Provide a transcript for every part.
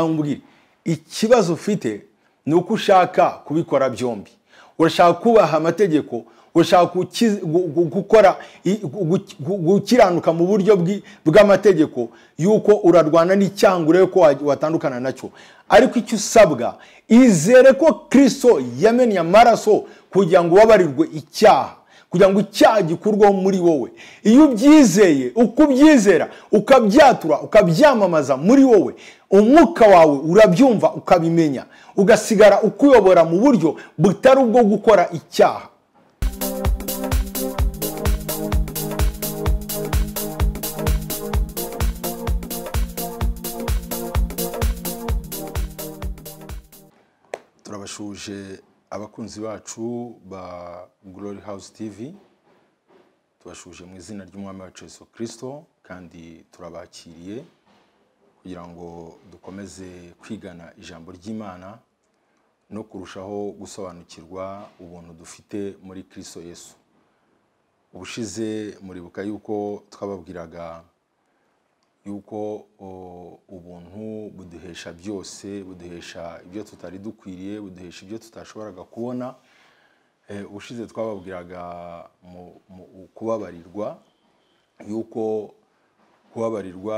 amubwira ikibazo ufite ni uko ushaka kubikora byombi urashaka kubaha amategeko urashaka gukora gukiranuka mu buryo bw'amategeko y'uko urarwana n'icyaha ngo urebe ko watandukana nacyo ariko icyo usabwa izere ko kirisito yamenye amaraso kugira ngo ubabarirwe icyaha kugira ngo icyaha gikurweho muri wowe iyo ubyizeye uko ubyizera ukabyatura ukabyamamaza muri wowe umwuka wawe urabyumva ukabimenya ugasigara ukuyobora mu buryo butari ubwo gukora icyaha turabashuje abakunzi bacu ba Glory House TV tubashuje mu izina ry'umwami wacu Yesu Kristo kandi turabakiriye kugira ngo dukomeze kwigana ijambo ry'imana no kurushaho gusobanukirwa ubuntu dufite muri kirisito yesu ubushize muribuka yuko twababwiraga yuko ubuntu buduhesha byose buduhesha ibyo tutari dukwiriye buduhesha ibyo tutashoboraga kubona e, ubushize twababwiraga mu kubabarirwa yuko kubabarirwa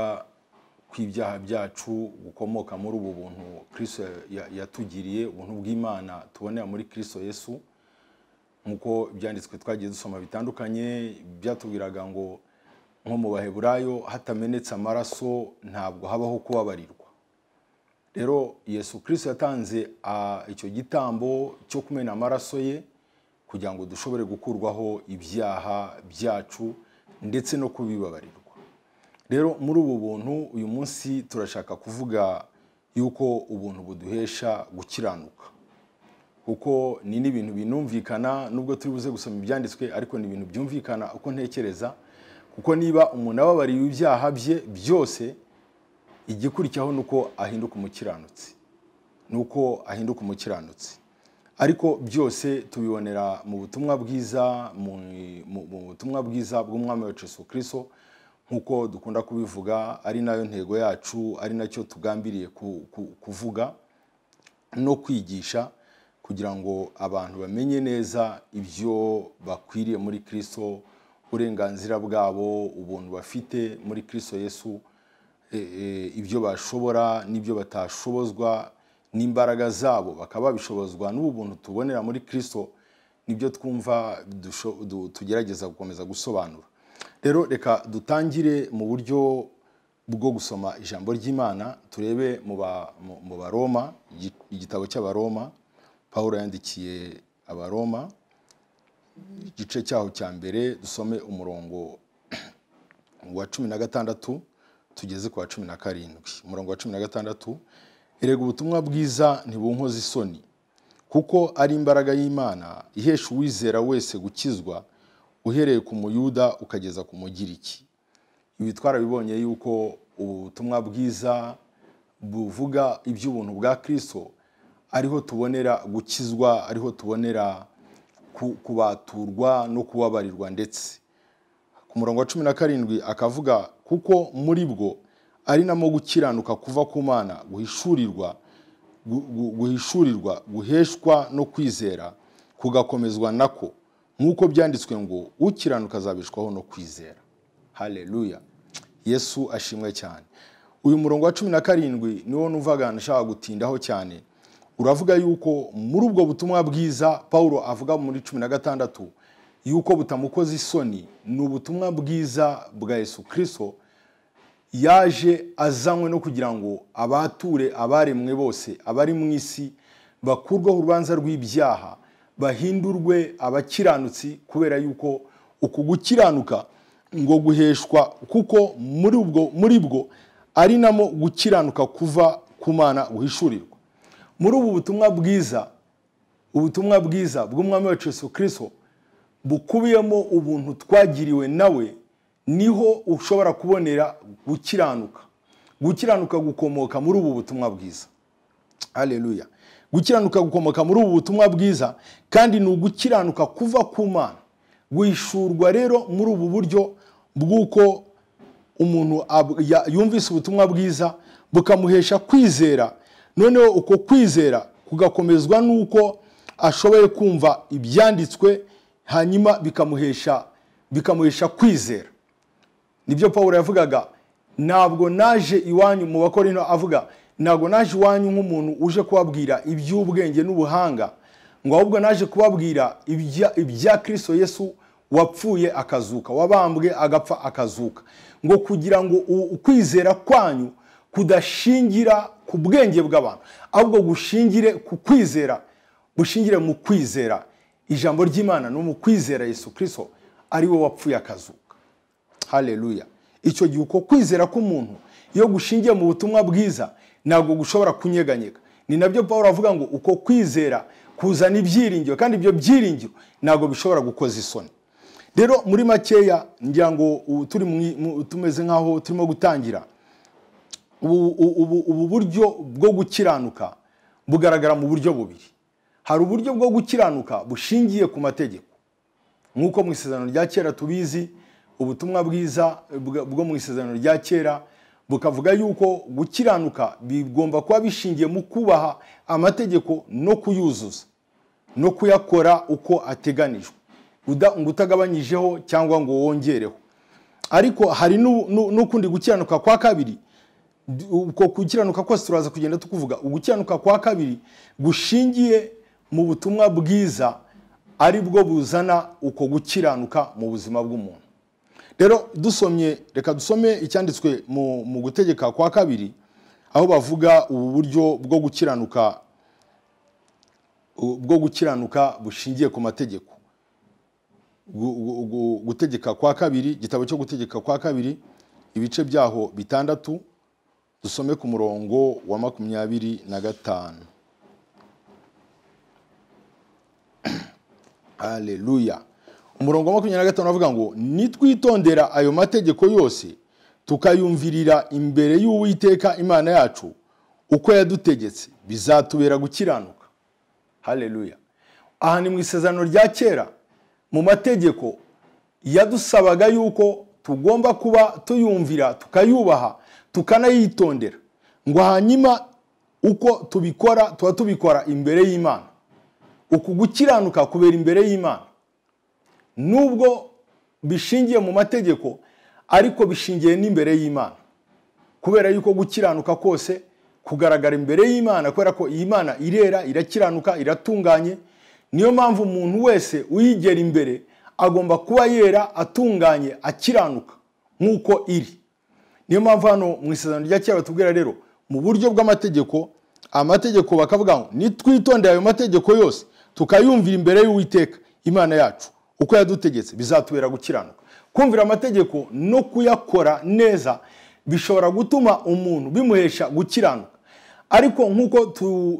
kw'ibyaha byacu gukomoka muri ubu buntu kirisito yatugiriye ubuntu bw'imana tubonera muri kirisito yesu nk'uko byanditswe twagiye dusoma bitandukanye byatubwiraga ngo nko mu baheburayo hatamenetse amaraso ntabwo habaho kubabarirwa rero yesu kirisito yatanze icyo gitambo cyo kumena amaraso ye kugira ngo dushobore gukurwaho ibyaha byacu ndetse no kubibabarira rero muri ubu buntu uyu munsi turashaka kuvuga yuko ubuntu buduhesha gukiranuka kuko ni n'ibintu binumvikana nubwo turi buze gusoma ibyanditswe ariko ni ibintu byumvikana uko ntekereza kuko niba umuntu ababariye ibyaha bye byose igikurikiraho ni uko ahinduka umukiranutsi ni uko ahinduka umukiranutsi ariko byose tubibonera mu butumwa bwiza mu butumwa bwiza bw'umwami wa Yesu kirisito nk'uko dukunda kubivuga ari nayo ntego yacu ari nacyo tugambiriye kuvuga no kwigisha kugira ngo abantu bamenye neza ibyo bakwiriye muri kirisito uburenganzira bwabo ubuntu bafite muri kirisito yesu e, e, ibyo bashobora n'ibyo batashobozwa n'imbaraga zabo bakaba babishobozwa n'ubuntu tubonera muri kirisito nibyo twumva tugerageza gukomeza gusobanura rero reka dutangire mu buryo bwo gusoma ijambo ry'imana turebe mu baroma igitabo cy'abaroma paul yandikiye abaroma igice cyaho cya mbere dusome umurongo wa cumi na gatandatu tugeze ku wa cumi na karindwi umurongo wa cumi na gatandatu erega ubutumwa bwiza ntibunkoze isoni kuko ari imbaraga y'imana ihesha uwizera wese gukizwa uhereye ku muyuda ukageza ku mugiriki ibi twarabibonye yuko ubutumwa bwiza buvuga iby'ubuntu bwa kirisito ariho tubonera gukizwa ariho tubonera kubaturwa no kubabarirwa ndetse ku murongo wa cumi na karindwi akavuga kuko muri bwo ari namo gukiranuka kuva ku mana guhishurirwa guhishurirwa guheshwa no kwizera kugakomezwa nako nk'uko byanditswe ngo ukiranuka azabishwaho no kwizera hareruya yesu ashimwe cyane uyu murongo wa cumi na karindwi niwo n'uvaga ushaka gutindaho cyane uravuga yuko muri ubwo butumwa bwiza paul avuga muri cumi na gatandatu yuko butamukoze isoni ni ubutumwa bwiza bwa yesu kirisito yaje azanywe no kugira ngo abature abaremwe bose abari mu isi bakurweho urubanza rw'ibyaha bahindurwe abakiranutsi kubera yuko uku gukiranuka ngo guheshwa kuko muri ubwo muri bwo ari namo gukiranuka kuva ku mana guhishurirwa muri ubu butumwa bwiza ubutumwa bwiza bw'umwami wacu Yesu Kristo bukubiyemo ubuntu twagiriwe nawe niho ushobora kubonera gukiranuka gukiranuka gukomoka muri ubu butumwa bwiza hareruya gukiranuka gukomoka muri ubu butumwa bwiza kandi ni ugukiranuka kuva ku mana wishurwa rero muri ubu buryo bw'uko umuntu yumvise ubutumwa bwiza bukamuhesha kwizera noneho uko kwizera kugakomezwa n'uko ashoboye kumva ibyanditswe hanyuma bikamuhesha bikamuhesha kwizera nibyo paul yavugaga ntabwo naje iwanyu mu bakora avuga ntabwo naje iwanyu nk'umuntu uje kubabwira iby'ubwenge n'ubuhanga ngo ahubwo naje kubabwira ibya kirisito yesu wapfuye akazuka wabambwe agapfa akazuka ngo kugira ngo ukwizera kwanyu kudashingira ku bwenge bw'abantu ahubwo gushingire ku kwizera gushingire mu kwizera ijambo ry'imana ni mu kwizera yesu kirisito ari wapfuye akazuka hareruya icyo gihe uko kwizera k'umuntu iyo gushingiye mu butumwa bwiza ntabwo gushobora kunyeganyega ni nabyo paul avuga ngo uko kwizera kuzana ibyiringiro kandi ibyo byiringiro ntabwo bishobora gukoza isoni rero muri makeya ngira ngo tumeze nk'aho turimo gutangira ubu buryo bwo gukiranuka bugaragara mu buryo bubiri hari uburyo bwo gukiranuka bushingiye ku mategeko nk'uko mu isezerano rya kera tubizi ubutumwa bwiza bwo mu isezerano rya kera bukavuga yuko gukiranuka bigomba kuba bishingiye mu kubaha amategeko no kuyuzuza no kuyakora uko ateganijwe ngo utagabanyijeho cyangwa ngo wongereho ariko hari n'ukundi gukiranuka kwa kabiri uko gukiranuka kose turaza kugenda tukuvuga ugukiranuka kwa kabiri gushingiye mu butumwa bwiza ari bwo buzana uko gukiranuka mu buzima bw'umuntu rero dusomye reka dusome icyanditswe mu gutegeka kwa kabiri aho bavuga ubu buryo bwo gukiranuka bwo gukiranuka bushingiye ku mategeko gutegeka kwa kabiri igitabo cyo gutegeka kwa kabiri ibice byaho bitandatu dusome ku murongo wa makumyabiri na gatanu haleluya umurongo wa makumyabiri na gatanu avuga ngo nitwitondera ayo mategeko yose tukayumvirira imbere y'uwiteka imana yacu uko yadutegetse bizatubera gukiranuka hareruya aha ni mu isezerano rya kera mu mategeko yadusabaga yuko tugomba kuba tuyumvira tukayubaha tukanayitondera ngo hanyuma uko tubikora tuba tubikora imbere y'imana uku gukiranuka kubera imbere y'imana nubwo bishingiye mu mategeko ariko bishingiye n'imbere y'imana kubera yuko gukiranuka kose kugaragara imbere y'imana kubera ko iyi mana irera irakiranuka iratunganye niyo mpamvu umuntu wese uyigera imbere agomba kuba yera atunganye akiranuka nk'uko iri niyo mpamvu hano mu isezerano rya kera batubwira rero mu buryo bw'amategeko amategeko bakavuga ngo nitwitondeye ayo mategeko yose tukayumvira imbere y'uwiteka imana yacu uko yadutegetse bizatubera gukiranuka kumvira amategeko no kuyakora neza bishobora gutuma umuntu bimuhesha gukiranuka ariko nk'uko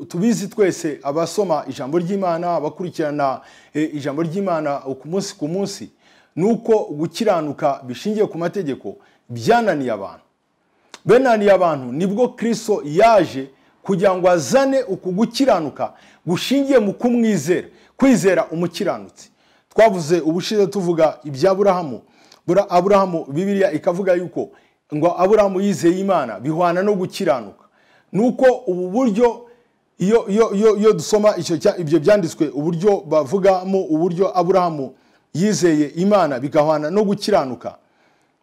tubizi twese abasoma ijambo ry'imana abakurikirana eh, ijambo ry'imana ku munsi ku munsi ni uko gukiranuka bishingiye ku mategeko byananiye abantu benaniye abantu nibwo kirisito yaje kugira ngo azane uku gukiranuka gushingiye mu kumwizera kwizera umukiranutsi twavuze ubushize tuvuga ibya aburahamu aburahamu bibiriya ikavuga yuko ngo aburahamu yizeye imana bihwana no gukiranuka nuko ubu buryo iyo dusoma icyo ibyo byanditswe uburyo bavugamo uburyo aburahamu yizeye imana bigahwana no gukiranuka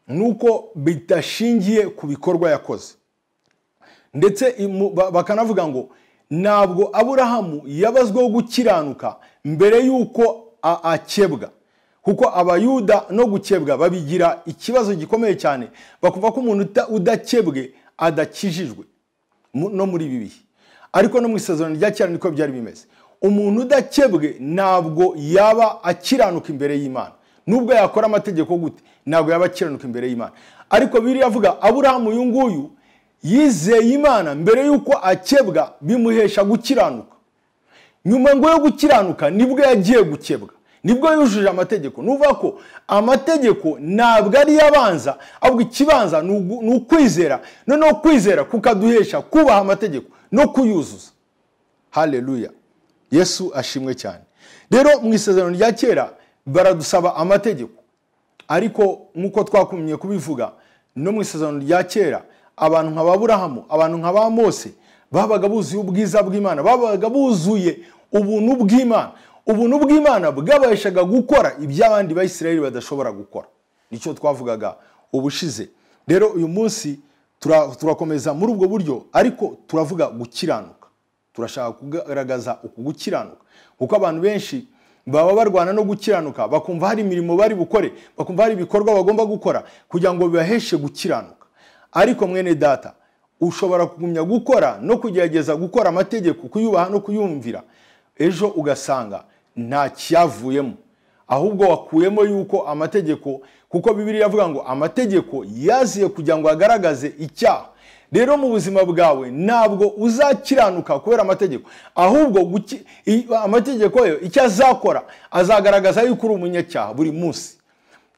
nuko bidashingiye ku bikorwa yakoze ndetse bakanavuga ngo ntabwo aburahamu yabazweho gukiranuka mbere y'uko akebwa kuko abayuda no gukebwa babigira ikibazo gikomeye cyane bakumva ko umuntu udakebwe adakijijwe no muri ibi bihe ariko no mu isezerano rya cyane niko byari bimeze umuntu udakebwe ntabwo yaba akiranuka imbere y'imana nubwo yakora amategeko gute ntabwo yaba akiranuka imbere y'imana ariko biriya avuga aburahamu uyu nguyu yizeye imana mbere y'uko akebwa bimuhesha gukiranuka nyuma ngo yo gukiranuka nibwo yagiye gukebwa nibwo yujuje amategeko nuva ko amategeko ntabwo ari abanza ahubwo ikibanza ni ukwizera noneho kwizera kukaduhesha kubaha amategeko no kuyuzuza hareruya yesu ashimwe cyane rero mu isezerano rya kera baradusaba amategeko ariko nk'uko twakumenye kubivuga no mu isezerano rya kera abantu nka ba burahamu abantu nka ba mose babaga buzuye ubwiza bw'imana babaga buzuye ubuntu bw'imana ubuntu bw'imana bwabashaga gukora iby'abandi bayisirayeli badashobora gukora nicyo twavugaga ubushize rero uyu munsi turakomeza muri ubwo buryo ariko turavuga gukiranuka turashaka kugaragaza uku gukiranuka kuko abantu benshi baba barwana no gukiranuka bakumva hari imirimo bari bukore bakumva hari ibikorwa bagomba gukora kugira ngo bibaheshe gukiranuka ariko mwene data ushobora kugumya gukora no kugerageza gukora amategeko kuyubaha no kuyumvira ejo ugasanga nta cyavuyemo ahubwo wakuyemo yuko amategeko kuko bibiriya avuga ngo amategeko yaziye kugira ngo agaragaze icyaha rero mu buzima bwawe ntabwo uzakiranuka kubera amategeko ahubwo amategeko yo icyo azakora azagaragaza yuko uri umunyacyaha buri munsi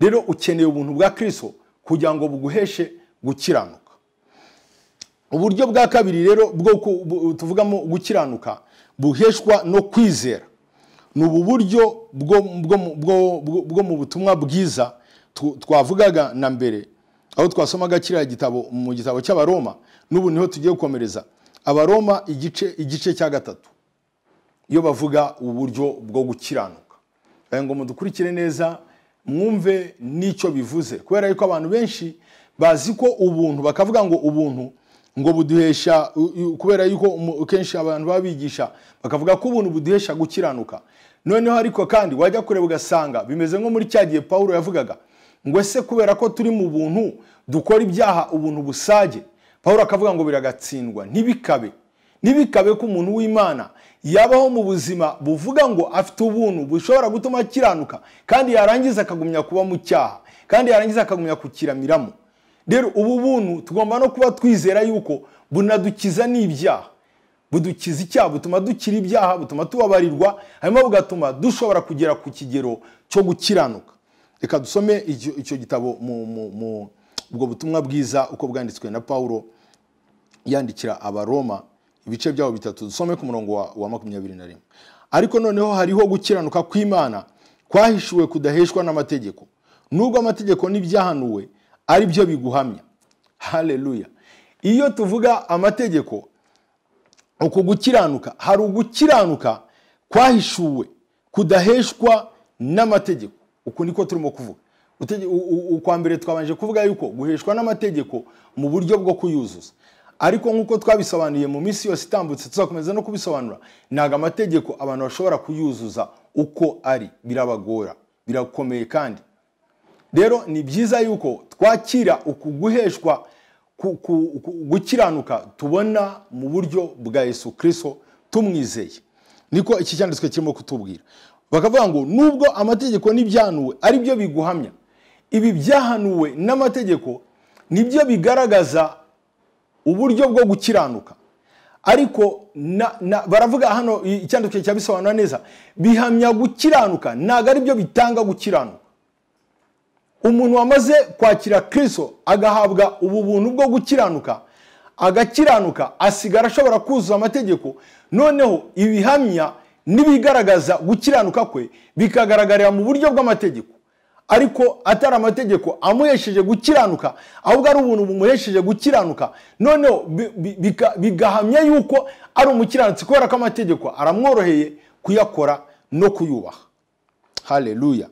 rero ukeneye ubuntu bwa kirisito kugira ngo buguheshe gukiranuka uburyo bwa kabiri rero bwo tuvugamo gukiranuka buheshwa no kwizera ni ubu buryo bwo mu butumwa bwiza twavugaga na mbere aho twasomaga kiriya gitabo mu gitabo cy'abaroma n'ubu niho tugiye gukomereza abaroma igice igice cya gatatu iyo bavuga uburyo bwo gukiranuka ngo mudukurikire neza mwumve n'icyo bivuze kubera yuko abantu benshi bazi ko ubuntu bakavuga ngo ubuntu ngo buduhesha kubera yuko kenshi abantu babigisha bakavuga ko ubuntu buduhesha gukiranuka noneho ariko kandi wajya kureba ugasanga bimeze nko muri cya gihe paul yavugaga ngo ese kubera ko turi mu buntu dukora ibyaha ubuntu busage paul akavuga ngo biragatsindwa ntibikabe ntibikabe ko umuntu w'imana yabaho mu buzima buvuga ngo afite ubuntu bushobora gutuma akiranuka kandi yarangiza akagumya kuba mu cyaha kandi yarangiza akagumya kukiramiramo rero ubu buntu tugomba no kuba twizera yuko bunadukiza n'ibyaha budukiza icyaha butuma dukira ibyaha butuma tubabarirwa hanyuma bugatuma dushobora kugera ku kigero cyo gukiranuka reka dusome icyo gitabo mu ubwo butumwa bwiza uko bwanditswe na paul yandikira abaroma ibice byabo bitatu dusome ku murongo wa makumyabiri na rimwe ariko noneho hariho gukiranuka kw'imana kwahishuwe kudaheshwa n'amategeko nubwo amategeko n'ibyahanuwe ari byo biguhamya hareruya iyo tuvuga amategeko uku gukiranuka hari ugukiranuka kwahishuwe kudaheshwa n'amategeko uku niko turimo kuvuga ukwa mbere twabanje kuvuga yuko guheshwa n'amategeko mu buryo bwo kuyuzuza ariko nk'uko twabisobanuye mu minsi yose itambutse tuzakomeza no kubisobanura ntabwo amategeko abantu bashobora kuyuzuza uko ari birabagora birakomeye kandi rero ni byiza yuko twakira ukuguheshwa gukiranuka tubona mu buryo bwa Yesu kirisito tumwizeye niko iki cyanditswe kirimo kutubwira bakavuga ngo nubwo amategeko n'ibyanuwe ari byo biguhamya ibi byahanuwe n'amategeko nibyo bigaragaza uburyo bwo gukiranuka ariko baravuga hano icyanditswe cyabisobanura neza bihamya gukiranuka ntabwo ari byo bitanga gukiranuka umuntu wamaze kwakira kirisito agahabwa ubu buntu bwo gukiranuka agakiranuka asigara ashobora kuzuza amategeko noneho ibihamya n'ibigaragaza gukiranuka kwe bikagaragarira mu buryo bw'amategeko ariko atari amategeko amuhesheje gukiranuka ahubwo ari ubuntu bumuhesheje gukiranuka noneho bigahamya yuko ari umukiranutsi kubera ko amategeko aramworoheye kuyakora no kuyubaha hareruya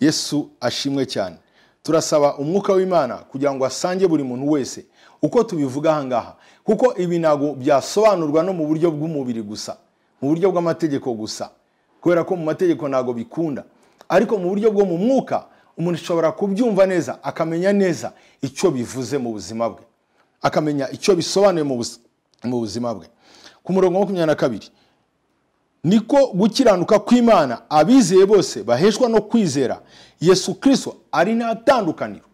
yesu ashimwe cyane turasaba umwuka w'imana kugira ngo asange buri muntu wese uko tubivuga ahangaha kuko ibi ntabwo byasobanurwa no mu buryo bw'umubiri gusa mu buryo bw'amategeko gusa kubera ko mu mategeko ntabwo bikunda ariko mu buryo bwo mu mwuka umuntu ashobora kubyumva neza akamenya neza icyo bivuze mu buzima bwe akamenya icyo bisobanuye mu buzima bwe ku murongo wa makumyabiri na kabiri niko gukiranuka kw'imana abizeye bose baheshwa no kwizera yesu kiriswa ari nta tandukaniro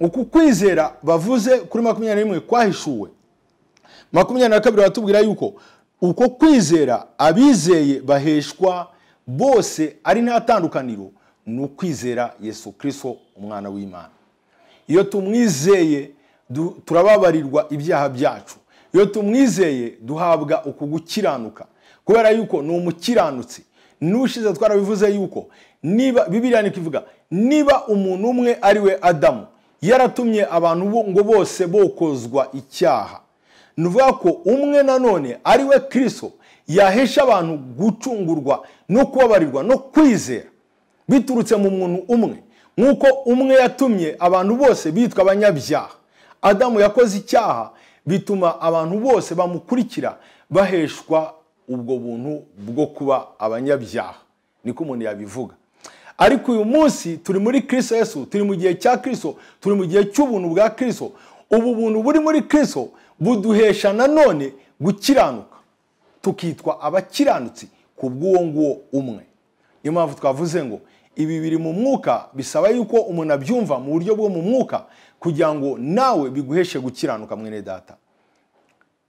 uku kwizera bavuze kuri makumyabiri n'imwe kwahishuwe makumyabiri na kabiri batubwira yuko uko kwizera abizeye baheshwa bose ari nta tandukaniro ni ukwizera yesu kiriswa umwana w'imana iyo tumwizeye turababarirwa ibyaha byacu iyo tumwizeye duhabwa uku gukiranuka kubera yuko ni umukiranutsi n'ushize twarabivuze yuko niba bibiriya kivuga niba umuntu umwe ari we adamu yaratumye abantu ngo bose bokozwa icyaha ni ukuvuga ko umwe nanone ari we kirisito yahesha abantu gucungurwa no kubabarirwa no kwizera biturutse mu muntu umwe nk'uko umwe yatumye abantu bose bitwa abanyabyaha adamu yakoze icyaha bituma abantu bose bamukurikira baheshwa ubwo buntu bwo kuba abanyabyaha niko umuntu yabivuga ariko uyu munsi turi muri kirisito yesu turi mu gihe cya kirisito turi mu gihe cy'ubuntu bwa kirisito ubu buntu buri muri kirisito buduhesha nanone gukiranuka tukitwa abakiranutsi ku bw'uwo nguwo umwe niyo mpamvu twavuze ngo ibi biri mu mwuka bisaba yuko umuntu abyumva mu buryo bwo mu mwuka kugira ngo nawe biguheshe gukiranuka mwene data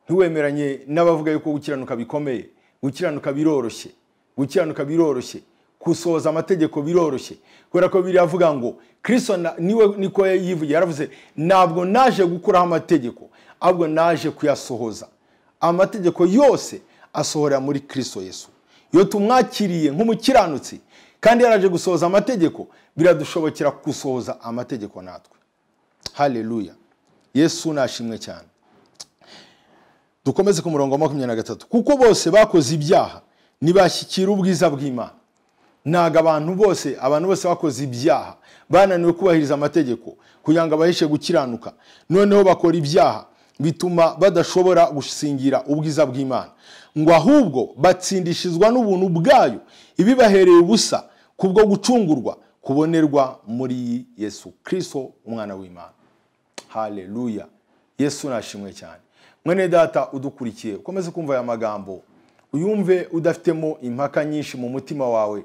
ntiwemeranye n'abavuga yuko gukiranuka bikomeye gukiranuka biroroshye gukiranuka biroroshye gusohoza amategeko biroroshye kubera ko avuga ngo kirisito niwe niko yivugiye yaravuze ntabwo naje gukuraho amategeko ahubwo naje kuyasohoza amategeko yose asohora muri kirisito Yesu iyo tumwakiriye nk'umukiranutsi kandi yaraje gusohoza amategeko biradushobokera gusohoza amategeko natwe haleluya yesu nashimwe cyane dukomeze ku murongo wa makumyabiri na gatatu kuko bose bakoze ibyaha ntibashyikira ubwiza bw'imana ntabwo abantu bose abantu bose bakoze ibyaha bananiwe kubahiriza amategeko kugira ngo abahishe gukiranuka noneho bakora ibyaha bituma badashobora gusingira ubwiza bw'imana ngo ahubwo batsindishizwa n'ubuntu bwayo ibibahereye ubusa kubwo gucungurwa kubonerwa muri yesu kirisito umwana w'imana hareruya yesu nashimwe cyane mwene data udukurikiye ukomeze kumva aya magambo uyumve udafitemo impaka nyinshi mu mutima wawe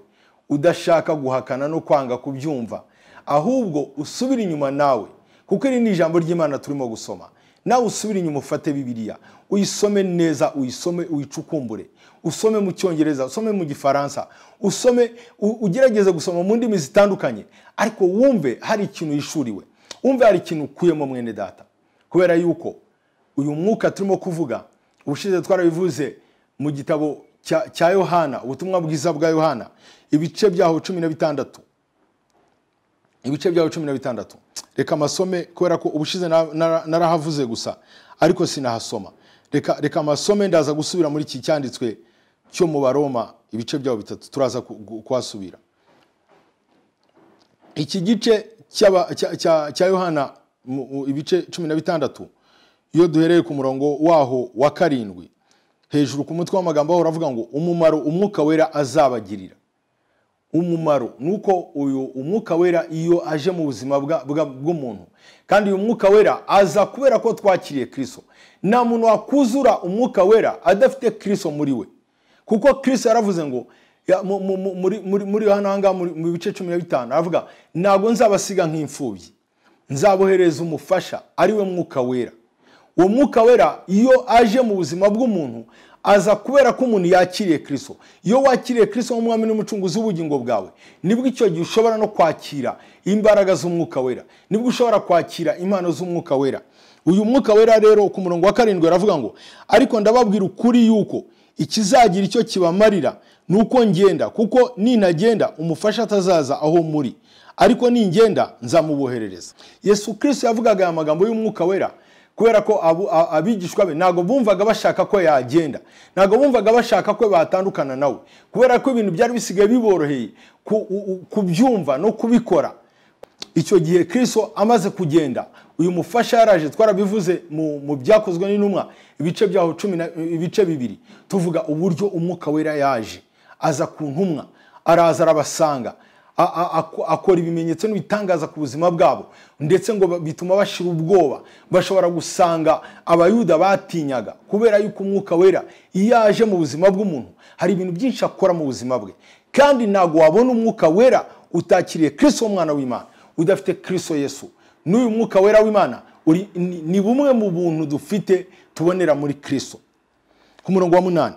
udashaka guhakana no kwanga kubyumva ahubwo usubire inyuma nawe kuko iri ni ijambo ry'imana turimo gusoma nawe usubire inyuma ufate bibiliya uyisome neza uyisome uyicukumbure usome mu cyongereza usome mu gifaransa usome ugerageze gusoma mu ndimi zitandukanye ariko wumve hari ikintu yishuriwe wumve hari ikintu ukuyemo mwene data kubera yuko uyu mwuka turimo kuvuga ubushize twarabivuze mu gitabo cya yohana ubutumwa bwiza bwa yohana ibice byaho cumi na bitandatu ibice byaho cumi na bitandatu reka amasome kubera ko ubushize narahavuze gusa ariko sinahasoma reka reka amasome ndaza gusubira muri iki cyanditswe cyo mu baroma ibice byaho bitatu turaza kuhasubira iki gice cya yohana ibice cumi na bitandatu iyo duhereye ku murongo waho wa karindwi hejuru ku mutwe w'amagambo aho uravuga ngo umumaro umwuka wera azabagirira umumaro ni uko uyu umwuka wera iyo aje mu buzima bw'umuntu kandi uyu mwuka wera aza kubera ko twakiriye kirisito nta muntu wakuzura umwuka wera adafite kirisito muri we kuko kirisito yaravuze ngo muri hano hangaha mu bice cumi na bitanu aravuga ntabwo nzabasiga nk'imfubyi nzabohereza umufasha ari we mwuka wera uwo mwuka wera iyo aje mu buzima bw'umuntu aza kubera ko umuntu yakiriye kirisito iyo wakiriye kirisito nk'umwami n'umucunguzi w'ubugingo bwawe nibwo icyo gihe ushobora no kwakira imbaraga z'umwuka wera nibwo ushobora kwakira impano z'umwuka wera uyu mwuka wera rero ku murongo wa karindwi aravuga ngo ariko ndababwira ukuri yuko ikizagira icyo kibamarira ni uko ngenda kuko ninagenda umufasha atazaza aho muri ariko ningenda nzamuboherereza yesu kirisito yavugaga aya magambo y'umwuka wera kubera ko abigishwa be ntabwo bumvaga bashaka ko yagenda ntabwo bumvaga bashaka ko batandukana nawe kubera ko ibintu byari bisigaye biboroheye kubyumva no kubikora icyo gihe Kristo amaze kugenda uyu mufasha yaraje twarabivuze mu byakozwe n'intumwa ibice byaho cumi ibice bibiri tuvuga uburyo umwuka wera yaje aza ku ntumwa araza arabasanga akora ibimenyetso n'ibitangaza ku buzima bwabo ndetse ngo bituma bashira ubwoba bashobora gusanga abayuda batinyaga kubera yuko umwuka wera iyo aje mu buzima bw'umuntu hari ibintu byinshi akora mu buzima bwe kandi ntabwo wabona umwuka wera utakiriye kirisito w'umwana w'imana udafite kirisito yesu n'uyu mwuka wera w'imana ni bumwe mu buntu dufite tubonera muri kirisito ku murongo wa munani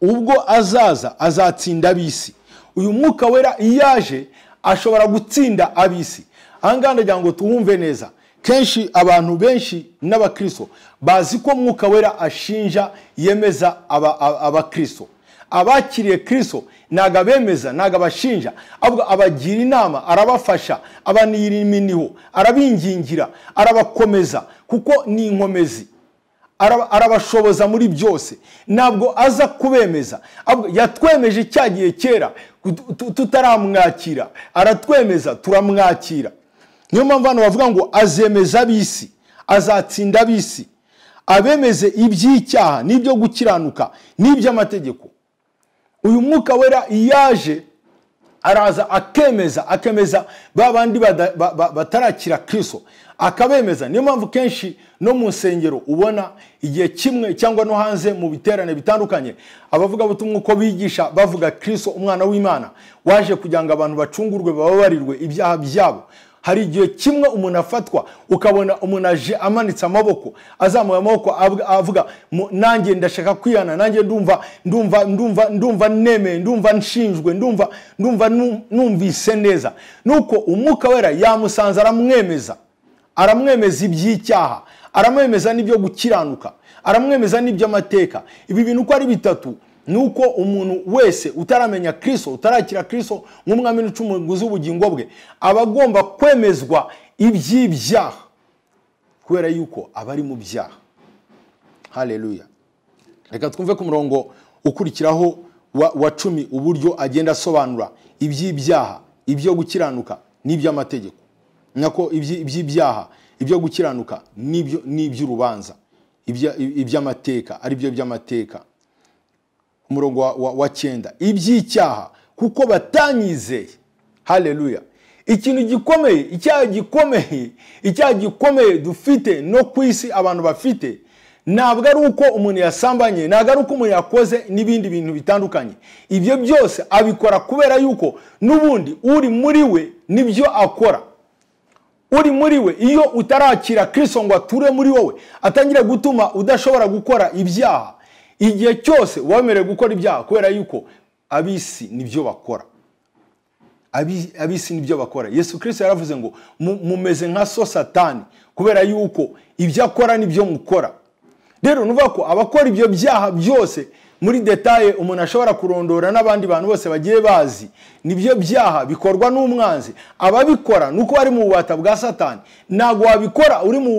ubwo azaza azatsinda bisi. uyu mwuka wera iyo yaje ashobora gutsinda ab'isi ahangaha ndagira ngo tuwumve neza kenshi abantu benshi n'abakristo bazi ko mwuka wera ashinja yemeza abakristo abakiriye kristo ntabwo abemeza ntabwo abashinja ahubwo abagira inama arabafasha abanira arabingingira arabakomeza kuko ni inkomezi arabashoboza muri byose ntabwo aza kubemeza yatwemeje cya gihe kera tutaramwakira aratwemeza turamwakira niyo mpamvu hano bavuga ngo azemeza bisi azatsinda bisi abemeze iby'icyaha n'ibyo gukiranuka n'iby'amategeko uyu mwuka wera yaje araza akemeza akemeza ba bandi batarakira kiso akabemeza niyo mpamvu kenshi no mu nsengero ubona igihe kimwe cyangwa no hanze mu biterane bitandukanye abavugabutumwa uko bigisha bavuga kirisito umwana w'imana waje kugira ngo abantu bacungurwe bababarirwe ibyaha byabo hari igihe kimwe umuntu afatwa ukabona umuntu aje amanitse amaboko azamuye amaboko avuga nanjye ndashaka kwihana nanjye ndumva ndumva ndumva ndumva nemeye ndumva nshinjwe ndumva ndumva numvise neza nuko umwuka wera yamusanze aramwemeza aramwemeza iby'icyaha aramwemeza n'ibyo gukiranuka aramwemeza n'iby'amateka ibi bintu uko ari bitatu ni uko umuntu wese utaramenya kirisito utarakira kirisito nk'umwami n'icumuguzi w'ubugingo bwe aba agomba kwemezwa iby'ibyaha kubera yuko aba ari mu byaha hareruya reka twumve ku murongo ukurikiraho wa cumi uburyo agenda asobanura iby'ibyaha ibyo gukiranuka n'iby'amategeko nako iby'ibyaha ibyo gukiranuka ni iby'urubanza iby'amateka ari byo by'amateka umurongo wa cyenda iby'icyaha kuko batanyizeye hareruya ikintu gikomeye icyaha gikomeye icyaha gikomeye dufite no ku isi abantu bafite ntabwo ari uko umuntu yasambanye ntabwo ari uko umuntu yakoze n'ibindi bintu bitandukanye ibyo byose abikora kubera yuko n'ubundi uri muri we nibyo akora uri muri we iyo utarakira kirisito ngo ature muri wowe atangira gutuma udashobora gukora ibyaha igihe cyose wemerewe gukora ibyaha kubera yuko abisi nibyo bakora abisi nibyo bakora yesu kirisito yaravuze ngo mumeze nka so satani kubera yuko ibyo akora nibyo mukora rero nuvuga ko abakora ibyo byaha byose muri detaye umuntu ashobora kurondora n'abandi bantu bose bagiye bazi nibyo byaha bikorwa n'umwanzi ababikora ni uko bari mu bubata bwa satani ntabwo wabikora uri mu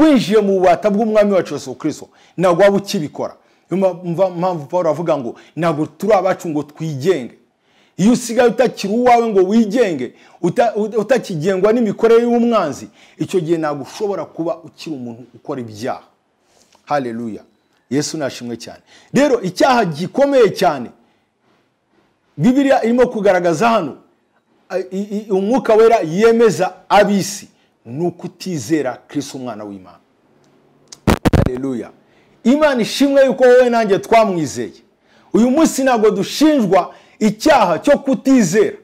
winjiye mu bubata bw'umwami wacu Yesu kirisito ntabwo waba ukibikora niyo mpamvu paul avuga ngo ntabwo turi abacu ngo twigenge iyo usigaye utakiri uwawe ngo wigenge utakigengwa n'imikorere y'umwanzi icyo gihe ntabwo ushobora kuba ukiri umuntu ukora ibyaha hareruya yesu nashimwe cyane rero icyaha gikomeye cyane bibiriya irimo kugaragaza hano umwuka wera yemeza ab'isi ni ukutizera kirisi umwana w'imana hareruya imana ishimwe yuko wowe nanjye twamwizeye uyu munsi ntabwo dushinjwa icyaha cyo kutizera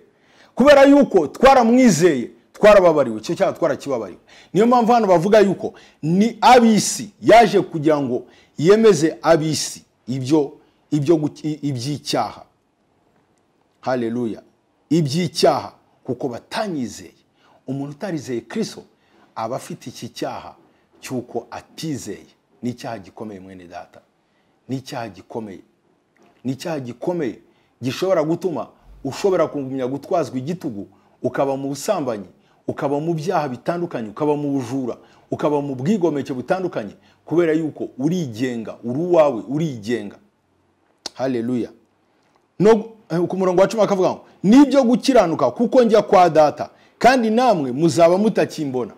kubera yuko twaramwizeye twarababariwe icyo cyaha twarakibabariwe niyo mpamvu hano bavuga yuko ni ab'isi yaje kugira ngo yemeze ab'isi ibyo ibyo iby'icyaha hareruya iby'icyaha kuko batanyizeye umuntu utarizeye kirisito aba afite iki cyaha cy'uko atizeye n'icyaha gikomeye mwene data n'icyaha gikomeye n'icyaha gikomeye gishobora gutuma ushobora kugumya gutwazwa igitugu ukaba mu busambanyi ukaba mu byaha bitandukanye ukaba mu bujura ukaba mu bwigomeke butandukanye kubera yuko urigenga uri uwawe urigenga hareruya eh, ku murongo wa cumi akavuga ngo nibyo gukiranuka kuko njya kwa data kandi namwe muzaba mutakimbona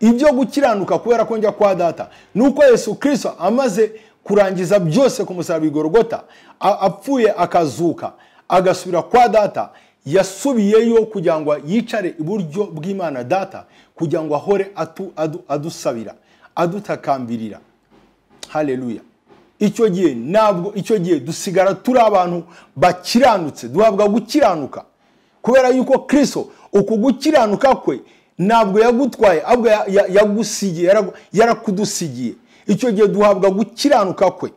ibyo gukiranuka kubera ko njya kwa data ni uko yesu kirisito amaze kurangiza byose ku musaraba igorogota apfuye akazuka agasubira kwa data yasubiyeyo kugira ngo yicare iburyo bw'imana data kugira ngo ahore adusabira adutakambirira haleluya icyo gihe ntabwo icyo gihe dusigara turi abantu bakiranutse duhabwa gukiranuka kubera yuko kirisito uku gukiranuka kwe ntabwo yagutwaye ahubwo yagusigiye yarakudusigiye icyo gihe duhabwa gukiranuka kwe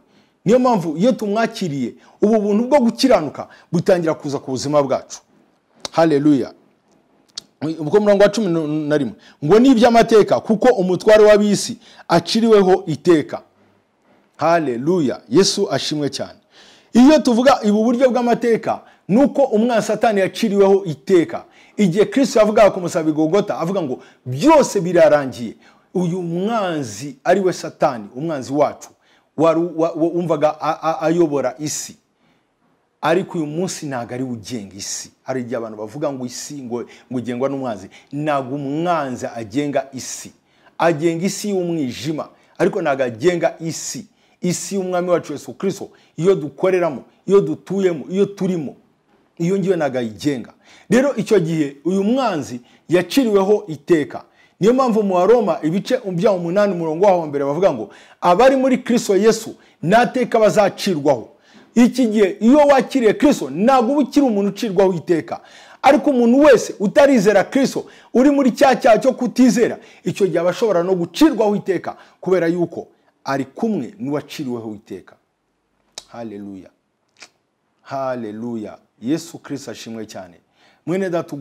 niyo mpamvu iyo tumwakiriye ubu buntu bwo gukiranuka butangira kuza ku buzima bwacu haleluya ubwo murongo wa cumi na rimwe ngo ni iby'amateka kuko umutware w'ab'isi aciriweho iteka haleluya yesu ashimwe cyane iyo tuvuga ubu buryo bw'amateka ni uko umwana satani yaciriweho iteka igihe kirisito yavugaga ku musaba igogota avuga ngo byose birarangiye uyu mwanzi ari we satani umwanzi wacu wumvaga ayobora isi ariko uyu munsi ntabwo ari ugenga isi hari igihe abantu bavuga ngo isi ngo ugengwa n'umwanzi ntabwo umwanzi agenga isi agenga isi y'umwijima ariko ntabwo agenga isi isi y'umwami wacu Yesu kirisito iyo dukoreramo iyo dutuyemo iyo turimo iyo ngiyo ntabwo ayigenga rero icyo gihe uyu mwanzi yaciriweho iteka niyo mpamvu mu baroma ibice byaho umunani umurongo waho wa mbere bavuga ngo abari muri kirisito yesu nateka bazacirwaho iki gihe iyo wakiriye kirisito ntabwo uba ukiri umuntu ucirwaho iteka ariko umuntu wese utarizera kirisito uri muri cya cyaha cyo kutizera icyo gihe aba ashobora no gucirwaho iteka kubera yuko ari kumwe n'uwaciriweho iteka hareruya hareruya yesu kirisi ashimwe cyane mwene data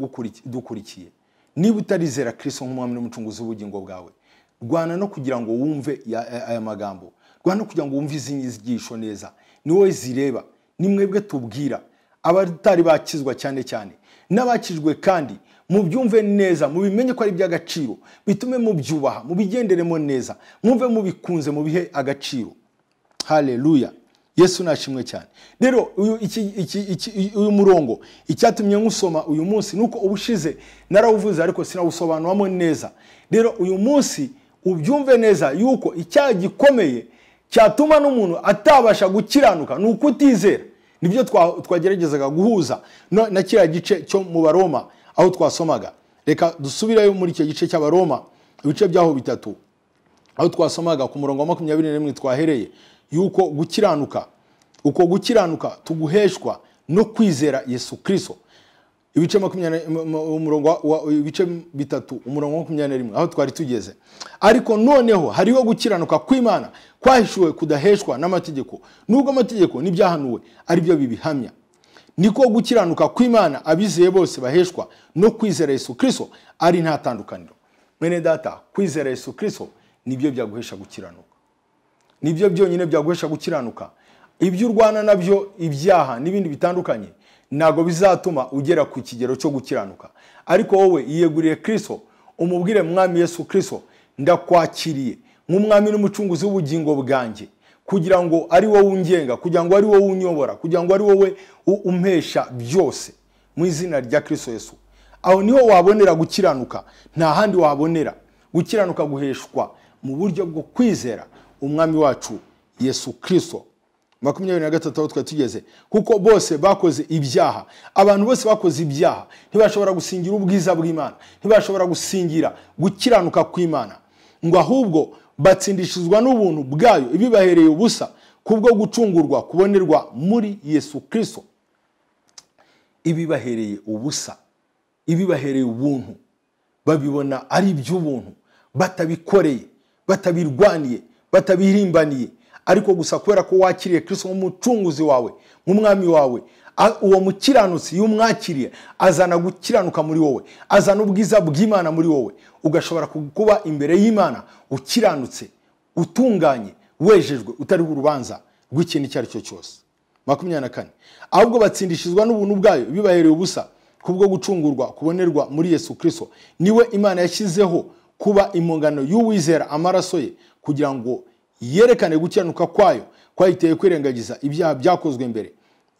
dukurikiye niba utarizera kirisi nk'umwami n'umucunguzi w'ubugingo bwawe rwana no kugira ngo wumve aya magambo rwana no kugira ngo wumve izi nyigisho neza ni wowe zireba ni mwebwe tubwira abatari bakizwa cyane cyane n'abakijwe kandi mubyumve neza mubimenye ko ari iby'agaciro bitume mubyubaha mubigenderemo neza mwumve mubikunze mubihe agaciro hareruya yesu nashimwe cyane rero uyu murongo icyatumye nkusoma uyu munsi nuko ubushize narawuvuze ariko sinawusobanuramo neza rero uyu munsi ubyumve neza yuko icyaha gikomeye cyatuma n'umuntu atabasha gukiranuka ni ukutizera nibyo twageragezaga guhuza na kiriya gice cyo mu baroma aho twasomaga reka dusubireyo muri icyo gice cy'abaroma ibice byaho bitatu aho twasomaga ku murongo wa makumyabiri na rimwe twahereye yuko gukiranuka uko gukiranuka tuguheshwa no kwizera yesu kirisito ibice ibice bitatu umurongo wa makumyabiri na rimwe aho twari tugeze ariko noneho hariho gukiranuka kw'imana kwahishuwe kudaheshwa n'amategeko nubwo amategeko n'ibyahanuwe ari byo bibihamya niko gukiranuka kw'imana abizeye bose baheshwa no kwizera Yesu kirisito ari nta tandukaniro mwene data kwizera Yesu kirisito nibyo byaguhesha gukiranuka nibyo byonyine byaguhesha gukiranuka ibyo urwana nabyo ibyaha n'ibindi bitandukanye ntabwo bizatuma ugera ku kigero cyo gukiranuka ariko wowe yiyeguriye kirisito umubwire mwami Yesu kirisito ndakwakiriye nk'umwami n'umucunguzi w'ubugingo bwanjye kugira ngo ari wowe ungenga kugira ngo ari wowe unyobora kugira ngo ari wowe umpesha byose mu izina rya kirisito Yesu aho niho wabonera gukiranuka nta handi wabonera gukiranuka guheshwa mu buryo bwo kwizera umwami wacu Yesu kirisito makumyabiri na gatatu aho twari tugeze kuko bose bakoze ibyaha abantu bose bakoze ibyaha ntibashobora gusingira ubwiza bw'imana ntibashobora gusingira gukiranuka kw'imana ngo ahubwo batsindishizwa n'ubuntu bwayo ibibahereye ubusa kubwo gucungurwa kubonerwa muri yesu kirisito ibibahereye ubusa ibibahereye ubuntu babibona ari iby'ubuntu batabikoreye batabirwaniye batabirimbaniye ariko gusa kubera ko wakiriye Kristo nk'umucunguzi wawe nk'umwami wawe uwo mukiranutsi iyo umwakiriye azana gukiranuka muri wowe azana ubwiza bw'imana muri wowe ugashobora kuba imbere y'imana ukiranutse utunganye wejejwe utariho urubanza rw'ikintu icyo ari cyo cyose makumyabiri na kane ahubwo batsindishizwa n'ubuntu bwayo bibahereye ubusa kubwo gucungurwa kubonerwa muri yesu kirisito niwe imana yashyizeho kuba impungano y'uwizera amaraso ye kugira ngo yerekane gukiranuka kwayo kwayiteye kwirengagiza ibyaha byakozwe mbere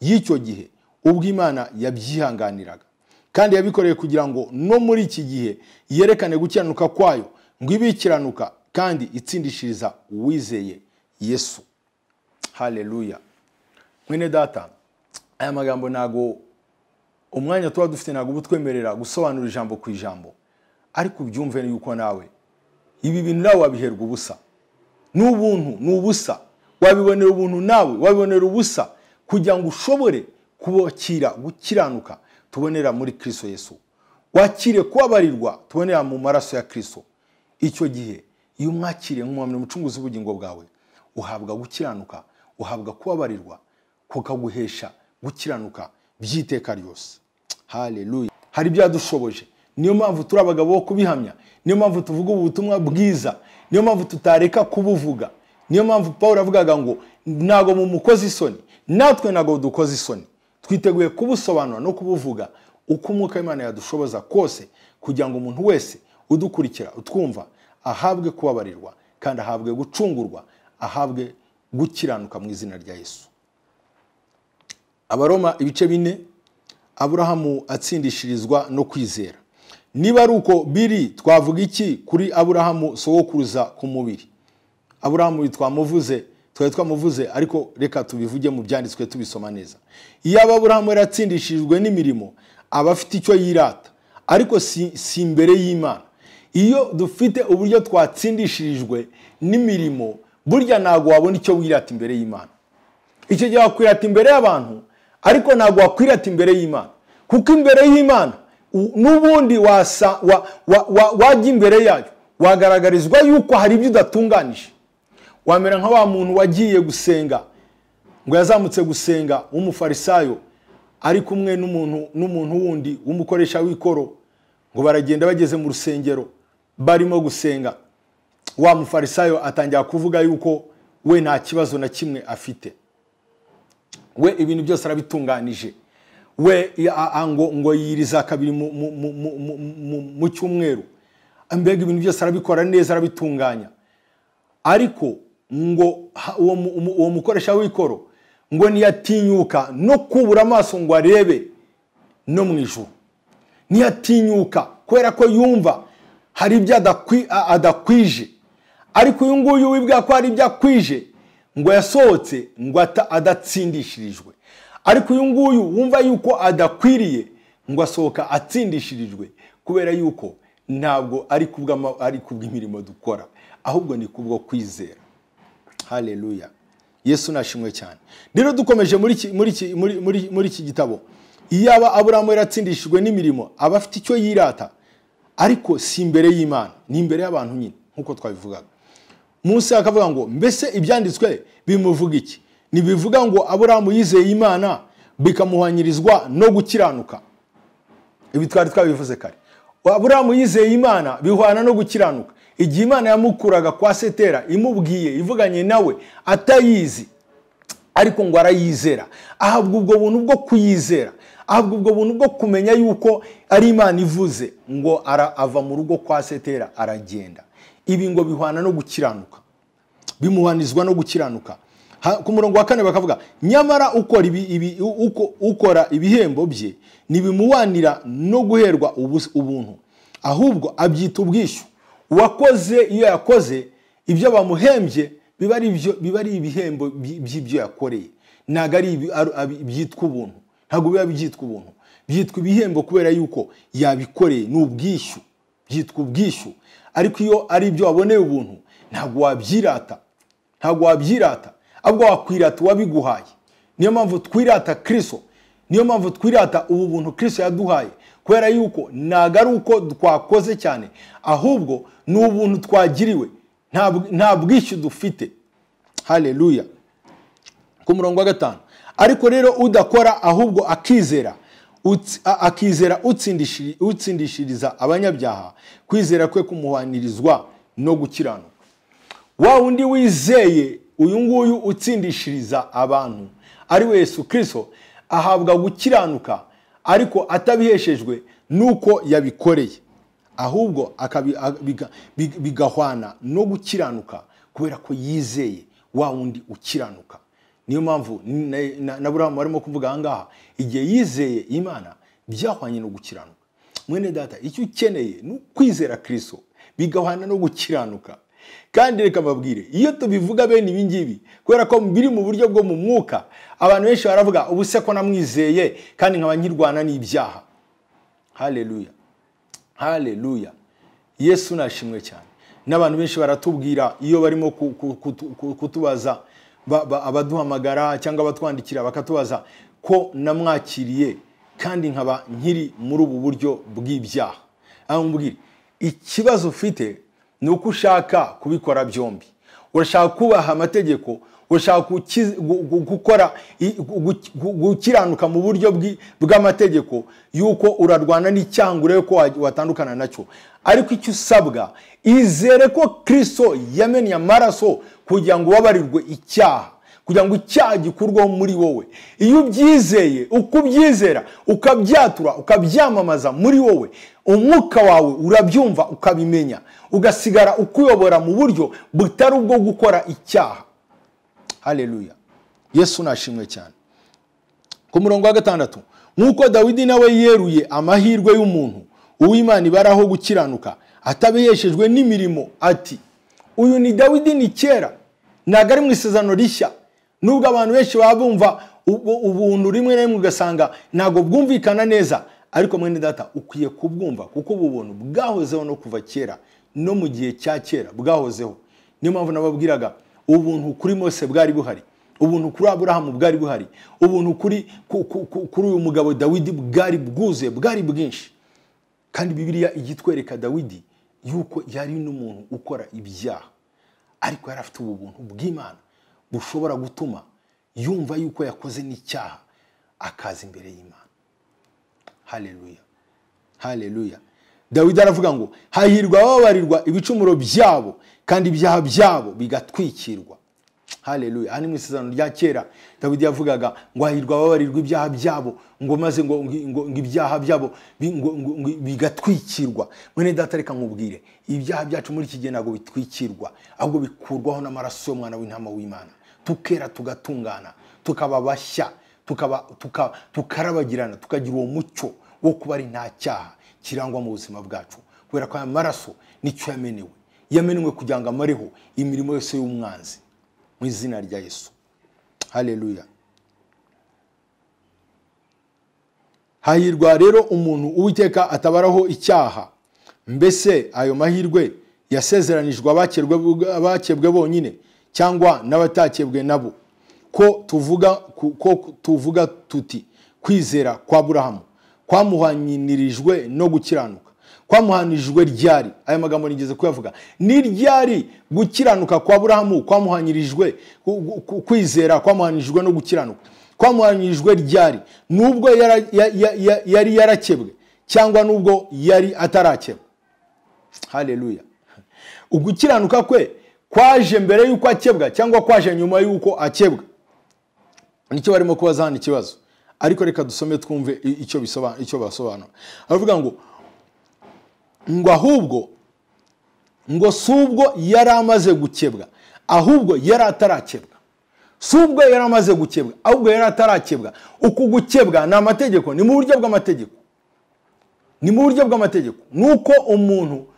y'icyo gihe ubwo imana yabyihanganiraga kandi yabikoreye kugira ngo no muri iki gihe yerekane gukiranuka kwayo ngo ibikiranuka kandi itsindishiriza uwizeye yesu hareruya mwene data aya magambo ntago umwanya tuba dufite ntabwo uba gusobanura ijambo ku ijambo ariko ubyumve yuko nawe ibi bintu nawe wabiherwa ubusa ni ubuntu ni ubusa wabibonera ubuntu nawe wabibonera ubusa kugira ngo ushobore kubakira gukiranuka tubonera muri kirisito Yesu wakire kubabarirwa tubonera mu maraso ya kirisito icyo gihe iyo umwakiriye nk'umwamini umucunguzi w'ubugingo bwawe uhabwa gukiranuka uhabwa kubabarirwa kukaguhesha gukiranuka by'iteka ryose hareruya hari ibyadushoboje niyo mpamvu turi abagabo bo kubihamya niyo mpamvu tuvuga ubu butumwa bwiza niyo mpamvu tutareka kubuvuga niyo mpamvu paul avugaga ngo ntabwo mu mukozi isoni natwe ntabwo dukoze isoni twiteguye kubusobanura no kubuvuga uko umwuka w'imana yadushoboza kose kugira ngo umuntu wese udukurikira utwumva ahabwe kubabarirwa kandi ahabwe gucungurwa ahabwe gukiranuka mu izina rya yesu abaroma ibice bine aburahamu atsindishirizwa no kwizera niba ari uko biri twavuga iki kuri aburahamu sowokuruza ku mubiri aburahamu twamuvuze twari twamuvuze ariko reka tubivuge mu byanditswe tubisoma neza iyo aburahamu yaratsindishijwe n'imirimo aba afite icyo yirata ariko si imbere y'imana iyo dufite uburyo twatsindishirijwe n'imirimo burya ntabwo wabona icyo wirata imbere y'imana icyo gihe wakwirata imbere y'abantu ariko ntabwo wakwirata imbere y'imana kuko imbere y'imana n'ubundi wajya imbere yayo wagaragarizwa yuko hari ibyo udatunganije wamera nka wa muntu wagiye gusenga ngo yazamutse gusenga w'umufarisayo ari kumwe n'umuntu n'umuntu wundi w'umukoresha w'ikoro ngo baragenda bageze mu rusengero barimo gusenga wa mufarisayo atangira kuvuga yuko we nta kibazo na kimwe afite we ibintu byose arabitunganije we ngo ngo yiriza kabiri mu cyumweru mbega ibintu byose arabikora neza arabitunganya ariko ngo uwo mukoresha w'ikoro ngo ntiyatinyuka no kubura amaso ngo arebe no mu ijoro ntiyatinyuka kubera ko yumva hari ibyo adakwije ariko uyu nguyu wibwira ko hari ibyo akwije ngo yasohotse ngo adatsindishirijwe ariko uyu nguyu wumva yuko adakwiriye ngo asohoka atsindishirijwe kubera yuko ntabwo ari kubw'imirimo dukora ahubwo ni kubwo kwizera hareruya yesu nashimwe cyane rero dukomeje muri iki gitabo iyaba aburamu yaratsindishijwe n'imirimo aba afite icyo yirata ariko si imbere y'imana ni imbere y'abantu nyine nk'uko twabivugaga munsi akavuga ngo mbese ibyanditswe bimuvuga iki ntibivuga ngo aburamu yizeye imana bikamuhanyirizwa no gukiranuka ibi twari twabivuze kare aburamu yizeye imana bihwana no gukiranuka igihe imana yamukuraga kwa setera imubwiye ivuganye nawe atayizi ariko ngo arayizera ahabwa ubwo buntu bwo kuyizera ahabwa ubwo buntu bwo kumenya yuko ari imana ivuze ngo ava mu rugo kwa setera aragenda ibi ngo bihwana no gukiranuka bimuhanizwa no gukiranuka ku murongo wa kane bakavuga nyamara ukora uko ukora ibihembo bye ntibimuwanira no guherwa ubuntu ahubwo abyita ubwishyu uwakoze iyo yakoze ibyo bamuhembye biba ari biba ari ibihembo by'ibyo yakoreye ntabwo ari byitwa ubuntu ntabwo biba byitwa ubuntu byitwa ibihembo kubera yuko yabikoreye ni ubwishyu byitwa ubwishyu ariko iyo ari ibyo waboneye ubuntu ntabwo wabyirata ntabwo wabyirata ahubwo wakwirata uwabiguhaye niyo mpamvu twirata kirisito niyo mpamvu twirata ubu buntu kirisito yaduhaye kubera yuko ntabwo ari uko twakoze cyane ahubwo ni ubuntu twagiriwe nta bwishyu dufite hareruya ku murongo wa gatanu ariko rero udakora ahubwo akizera akizera utsindishiriza abanyabyaha kwizera kwe kumuhanirizwa no gukiranuka wa wundi wizeye uyu nguyu utsindishiriza abantu ari we Yesu kirisito ahabwa gukiranuka ariko atabiheshejwe nuko yabikoreye ahubwo bigahwana no gukiranuka kubera ko yizeye wa wundi ukiranuka niyo mpamvu na buramu barimo kuvuga aha igihe yizeye imana byahwanye no gukiranuka mwene data icyo ukeneye ni ukwizera kirisito bigahwana no gukiranuka kandi reka mbabwire iyo tubivuga bene ibi ngibi kubera ko biri mu buryo bwo mu mwuka abantu benshi baravuga ubu se ko namwizeye kandi nkaba nyirwana n'ibyaha hareruya hareruya yesu nashimwe cyane n'abantu benshi baratubwira iyo barimo kutubaza abaduhamagara cyangwa abatwandikira bakatubaza ko namwakiriye kandi nkaba nkiri muri ubu buryo bw'ibyaha aho mbwira ikibazo ufite ni uko ushaka kubikora byombi urashaka kubaha amategeko urashaka gukora gukiranuka mu buryo bw'amategeko y'uko urarwana n'icyaha ngo urebe ko watandukana nacyo ariko icyo usabwa izere ko kirisito yamenye amaraso kugira ngo ubabarirwe icyaha kugira ngo icyaha gikurweho muri wowe iyo ubyizeye ukubyizera ukabyatura ukabyamamaza muri wowe umwuka wawe urabyumva ukabimenya ugasigara ukuyobora mu buryo butari ubwo gukora icyaha hareruya yesu nashimwe cyane ku murongo wa gatandatu nk'uko dawidi nawe yeruye amahirwe y'umuntu uw'imana ibaraho gukiranuka atabiheshejwe n'imirimo ati uyu ni dawidi ni kera ntabwo ari mu isezerano rishya nubwo abantu benshi baba bumva ubuntu rimwe na rimwe ugasanga ntabwo bwumvikana neza ariko mwene data ukwiye kubwumva kuko ubu buntu bwahozeho no kuva kera no mu gihe cya kera bwahozeho niyo mpamvu nababwiraga ubuntu kuri mose bwari buhari ubuntu kuri aburahamu bwari buhari ubuntu kuri kuri uyu mugabo dawidi bwari bwuzuye bwari bwinshi kandi bibiriya igitwereka dawidi yuko yari n'umuntu ukora ibyaha ariko yari afite ubu buntu bw'imana bushobora gutuma yumva yuko yakoze n'icyaha akaza imbere y'imana hareruya hareruya dawidi aravuga ngo hahirwa abababarirwa ibicumuro byabo kandi ibyaha byabo bigatwikirwa hareruya hano mu isezerano rya kera dawidi yavugaga ngo hahirwa ababarirwa ibyaha byabo ngo maze ngo ibyaha byabo bigatwikirwa mwene data reka nkubwire ibyaha byacu muri iki gihe ntabwo bitwikirwa ahubwo bikurwaho n'amaraso y'umwana w'intama w'imana tukera tugatungana tukaba bashya tukarabagirana tukagira uwo mucyo wo kuba ari nta cyaha kirangwa mu buzima bwacu kubera ko aya maraso nicyo yamenewe yamenwe kugira ngo amareho imirimo yose y'umwanzi mu izina rya yesu hareruya hahirwa rero umuntu uwiteka atabaraho icyaha mbese ayo mahirwe yasezeranijwe abakebwe bonyine cyangwa n'abatakebwe nabo ko tuvuga ko tuvuga tuti kwizera kwa burahamu kwamuhanyinirijwe no gukiranuka kwamuhanijwe ryari aya magambo nigeze kuyavuga ni ryari gukiranuka kwa burahamu kwamuhanyirijwe kwizera kwamuhanyirijwe no gukiranuka kwamuhanyirijwe ryari nubwo yari yarakebwe cyangwa nubwo yari atarakebwe hareruya ugukiranuka kwe kwaje mbere y'uko akebwa cyangwa kwaje nyuma y'uko akebwa nicyo barimo kubaza hano ikibazo ariko reka dusome twumve icyo icyo basobanura aravuga ngo ngo ahubwo ngo si ubwo yari amaze gukebwa ahubwo yari atarakebwa si ubwo yari amaze gukebwa ahubwo yari atarakebwa uku gukebwa ni amategeko ni mu buryo bw'amategeko ni mu buryo bw'amategeko ni uko umuntu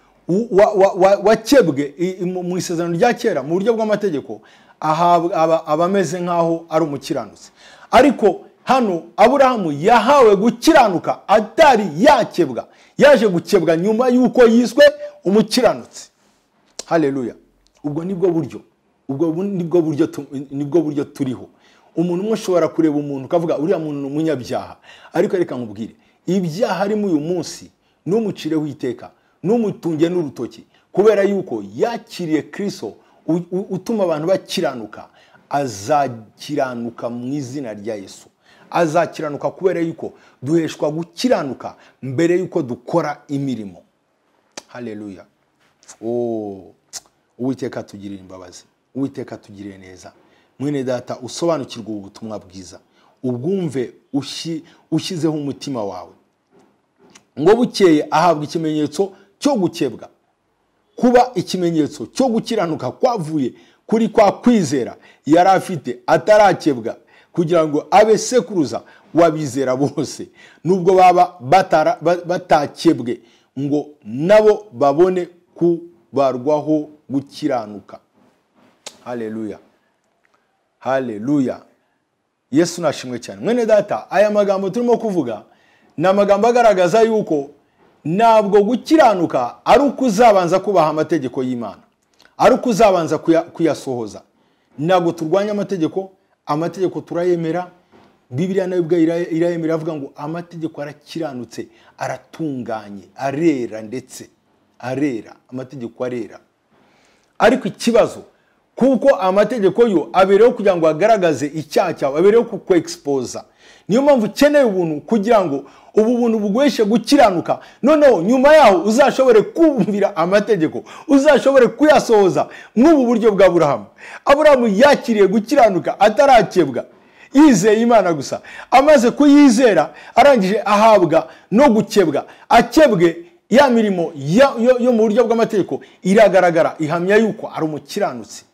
wakebwe mu isezerano rya kera mu buryo bw'amategeko aba ameze nk'aho ari umukiranutsi ariko hano aburahamu yahawe gukiranuka atari yakebwa yaje gukebwa nyuma y'uko yiswe umukiranutsi hareruya ubwo nibwo buryo ubwo nibwo buryo turiho umuntu umwe ushobora kureba umuntu ukavuga uriya muntu ni umunyabyaha ariko reka nkubwire ibyaha harimo uyu munsi ntumucireho iteka n'umutunge n'urutoki kubera yuko yakiriye kirisito utuma abantu bakiranuka azakiranuka mu izina rya yesu azakiranuka kubera yuko duheshwa gukiranuka mbere yuko dukora imirimo hareruya oh, uwiteka tugirira imbabazi uwiteka tugirire neza mwene data usobanukirwa ubu butumwa bwiza ubwumve ushyizeho umutima wawe ngo bukeye ahabwa ikimenyetso cyo gukebwa kuba ikimenyetso cyo gukiranuka kwavuye kuri kwa kwizera yari afite atarakebwa kugira ngo abe sekuruza wabizera bose nubwo baba batakebwe ngo nabo babone kubarwaho gukiranuka hareruya hareruya yesu nashimwe cyane mwene data aya magambo turimo kuvuga ni amagambo agaragaza yuko ntabwo gukiranuka ari uko uzabanza kubaha amategeko y'imana ari uko uzabanza kuyasohoza ntabwo turwanya amategeko amategeko turayemera bibiriya nayo ubwayo irayemera avuga ngo amategeko arakiranutse aratunganye arera ndetse arera amategeko arera ariko ikibazo kuko amategeko yo abereyeho kugira ngo agaragaze icyaha cyawe abereyeho kukwegispoza niyo mpamvu ukeneye ubuntu kugira ngo ubu buntu buguheshe gukiranuka noneho nyuma yaho uzashobore kumvira amategeko uzashobore kuyasohoza nk'ubu buryo bwa burahamu aburahamu yakiriye gukiranuka atarakebwa yizeye imana gusa amaze kuyizera arangije ahabwa no gukebwa akebwe ya mirimo yo mu buryo bw'amategeko iragaragara ihamya yuko ari umukiranutsi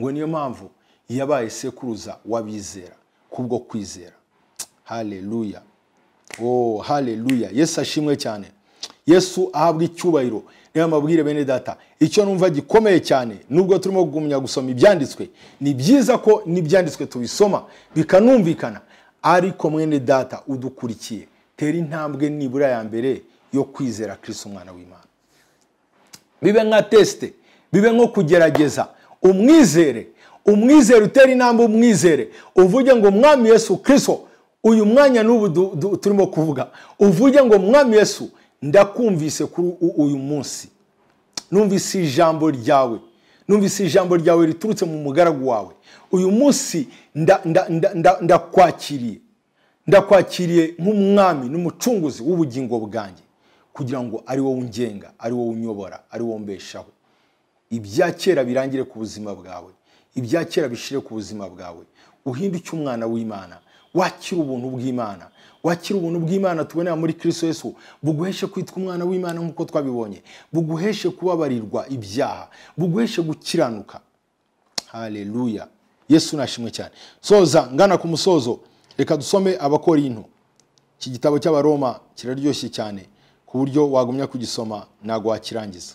ngo niyo mpamvu yabaye sekuruza w'abizera kubwo kwizera haleluya oh haleluya yesu ashimwe cyane yesu ahabwa icyubahiro niyo mabwire bene data icyo numva gikomeye cyane nubwo turimo kugumya gusoma ibyanditswe ni byiza ko n'ibyanditswe tubisoma bikanumvikana ariko mwene data udukurikiye tera intambwe nibura ya mbere yo kwizera kirisi umwana w'imana bibe nka tesite bibe nko kugerageza umwizere umwizere utera intambwe umwizere uvuge ngo mwami Yesu kirisito uyu mwanya n'ubu turimo kuvuga uvuge ngo mwami Yesu ndakumvise kuri uyu munsi numvise ijambo ryawe numvise ijambo ryawe riturutse mu mugaragu wawe uyu munsi ndakwakiriye ndakwakiriye nk'umwami n'umucunguzi w'ubugingo bwanjye kugira ngo ari wowe ungenga ari wowe unyobora ari wowe mbeshaho ibya kera birangire ku buzima bwawe ibya kera bishire ku buzima bwawe icyo umwana w'imana wakira ubuntu bw'imana wakira ubuntu bw'imana tubonera muri kirisito yesu buguheshe kwitwa umwana w'imana nk'uko twabibonye buguheshe kubabarirwa ibyaha buguheshe gukiranuka hareruya yesu nashimwe cyane soza ngana ku musozo reka dusome abakorinto iki gitabo cy'abaroma kiraryoshye cyane ku buryo wagumya kugisoma ntabwo wakirangiza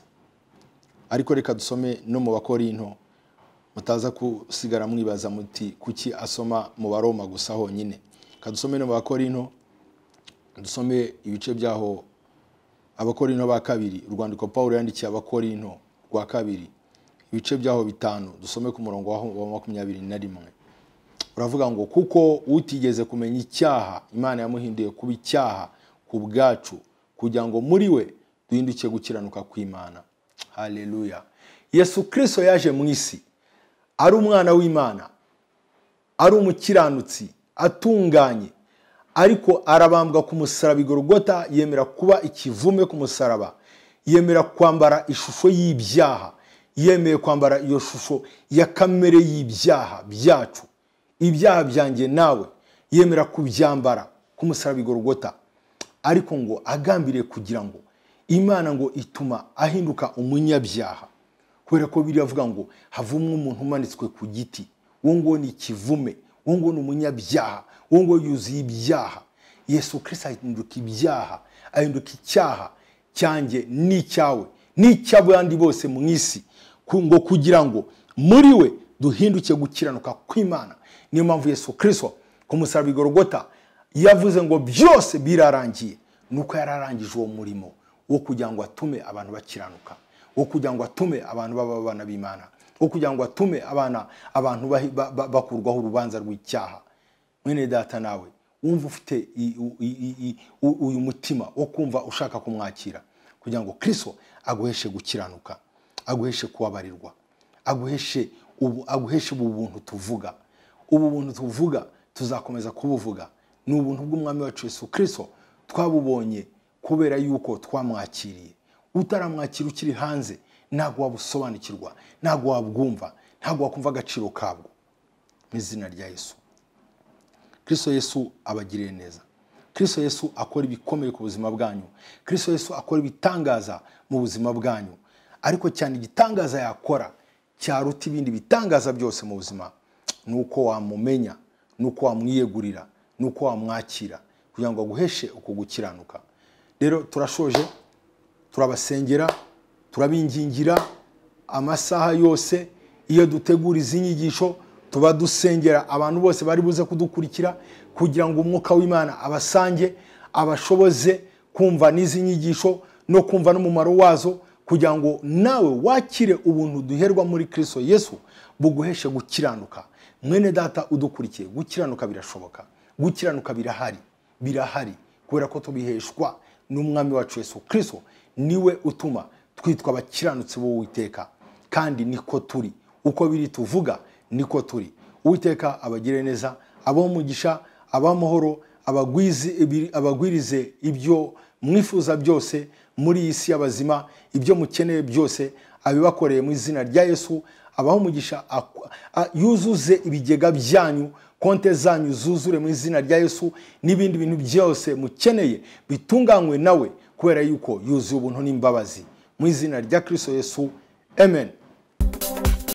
ariko reka dusome no mu bakorinto mutaza gusigara mwibaza muti kuki asoma mu baroma gusa honyine reka dusome no mu bakorinto dusome ibice byaho abakorinto ba kabiri urwandiko paul yandikiye abakorinto rwa kabiri ibice byaho bitanu dusome ku murongo wa makumyabiri na rimwe uravuga ngo kuko utigeze kumenya icyaha imana yamuhinduye kuba icyaha ku bwacu kugira ngo muri we duhinduke gukiranuka kw'imana haleluya yesu kirisito yaje mu isi ari umwana w'imana ari umukiranutsi atunganye ariko arabambwa ku musaraba igorogota yemera kuba ikivume ku musaraba yemera kwambara ishusho y'ibyaha yemeye kwambara iyo shusho ya kamere y'ibyaha byacu ibyaha byanjye nawe yemera kubyambara ku musaraba igorogota ariko ngo agambiriye kugira ngo imana ngo ituma ahinduka umunyabyaha kubera ko biriya avuga ngo havumwe umuntu umanitswe ku giti wo ngo ni ikivume wo ngo ni umunyabyaha wo ngo yuzuye ibyaha yesu kirisita ahinduka ibyaha ahinduka icyaha cyanjye n'icyawe n'icy'abandi bose mu isi ngo kugira ngo muri we duhinduke gukiranuka kw'imana niyo mpamvu yesu kiriswa ku musaraba igorogota yavuze ngo byose birarangiye nuko yararangije uwo murimo wo kugira ngo atume abantu bakiranuka wo kugira ngo atume abantu baba abana b'imana wo kugira ngo atume abana abantu bakurwaho urubanza rw'icyaha mwene data nawe wumva ufite uyu mutima wo kumva ushaka kumwakira kugira ngo kiriswa aguheshe gukiranuka aguheshe kubabarirwa aguheshe ubu buntu tuvuga ubu buntu tuvuga tuzakomeza kubuvuga ni ubuntu bw'umwami wacu Yesu kiriswa twabubonye kubera yuko twamwakiriye utaramwakira ukiri hanze ntabwo wabusobanukirwa ntabwo wabwumva ntabwo wakumva agaciro kabwo mu izina rya yesu kirisito yesu abagiriye neza kirisito yesu akora ibikomeye ku buzima bwanyu kirisito yesu akora ibitangaza mu buzima bwanyu ariko cyane igitangaza yakora cyaruta ibindi bitangaza byose mu buzima ni uko wamumenya ni uko wamwiyegurira ni uko wamwakira kugira ngo aguheshe uko gukiranuka rero turashoje turabasengera turabingingira amasaha yose iyo dutegura izi nyigisho tuba dusengera abantu bose bari buze kudukurikira kugira ngo umwuka w'imana abasange abashoboze kumva n'izi nyigisho no kumva n'umumaro wazo kugira ngo nawe wakire ubuntu duherwa muri kirisito yesu buguheshe gukiranuka mwene data udukurikiye gukiranuka birashoboka gukiranuka birahari birahari kubera ko tubiheshwa n'umwami wacu Yesu kirisito niwe utuma twitwa abakiranutsi b'uwiteka kandi niko turi uko biri tuvuga niko turi uwiteka abagire neza abomugisha abamahoro abagwirize ibyo mwifuza byose muri iyi si y'abazima ibyo mukeneye byose abibakoreye mu izina rya yesu abaho umugisha yuzuze ibigega byanyu konte zanyu zuzure mu izina rya yesu n'ibindi bintu byose mukeneye bitunganywe nawe kubera yuko yuzuye ubuntu n'imbabazi mu izina rya kirisito yesu